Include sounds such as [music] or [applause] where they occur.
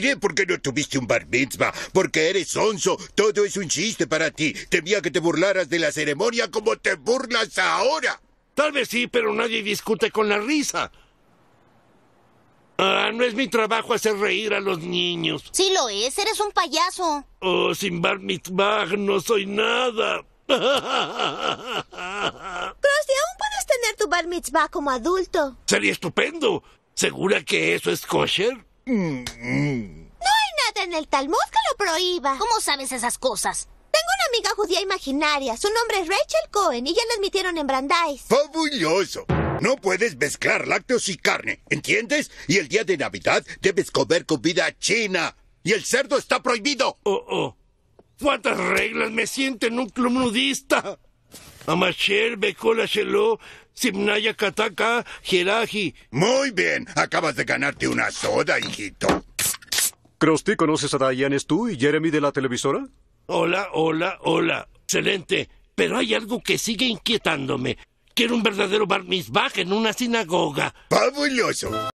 diré por qué no tuviste un bar mitzvah, porque eres onzo, todo es un chiste para ti. Temía que te burlaras de la ceremonia como te burlas ahora. Tal vez sí, pero nadie discute con la risa. Ah, no es mi trabajo hacer reír a los niños. Sí lo es, eres un payaso. Oh, sin bar mitzvah no soy nada. [laughs] si aún puedes tener tu bar mitzvah como adulto. Sería estupendo. ¿Segura que eso es kosher? No hay nada en el Talmud que lo prohíba. ¿Cómo sabes esas cosas? Tengo una amiga judía imaginaria. Su nombre es Rachel Cohen y ya la admitieron en Brandeis. ¡Fabuloso! No puedes mezclar lácteos y carne, ¿entiendes? Y el día de Navidad debes comer comida china. Y el cerdo está prohibido. Oh, oh. ¿Cuántas reglas me sienten un club nudista? Amacher Bekola Shelo Simnaya Kataka Hiraji. Muy bien, acabas de ganarte una soda, hijito. Krusty, ¿conoces a Diane tú y Jeremy de la televisora? Hola, hola, hola. Excelente. Pero hay algo que sigue inquietándome. Quiero un verdadero bar en una sinagoga. ¡Fabuloso!